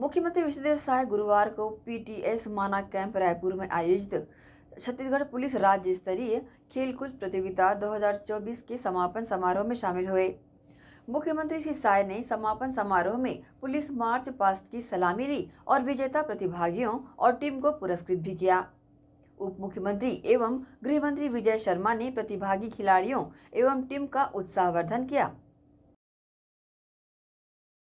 मुख्यमंत्री विष्णुदेव साय गुरुवार को पीटीएस माना कैंप रायपुर में आयोजित छत्तीसगढ़ पुलिस राज्य स्तरीय खेलकूद प्रतियोगिता 2024 के समापन समारोह में शामिल हुए मुख्यमंत्री श्री साय ने समापन समारोह में पुलिस मार्च पास्ट की सलामी ली और विजेता प्रतिभागियों और टीम को पुरस्कृत भी किया उप मुख्यमंत्री एवं गृह मंत्री विजय शर्मा ने प्रतिभागी खिलाड़ियों एवं टीम का उत्साहवर्धन किया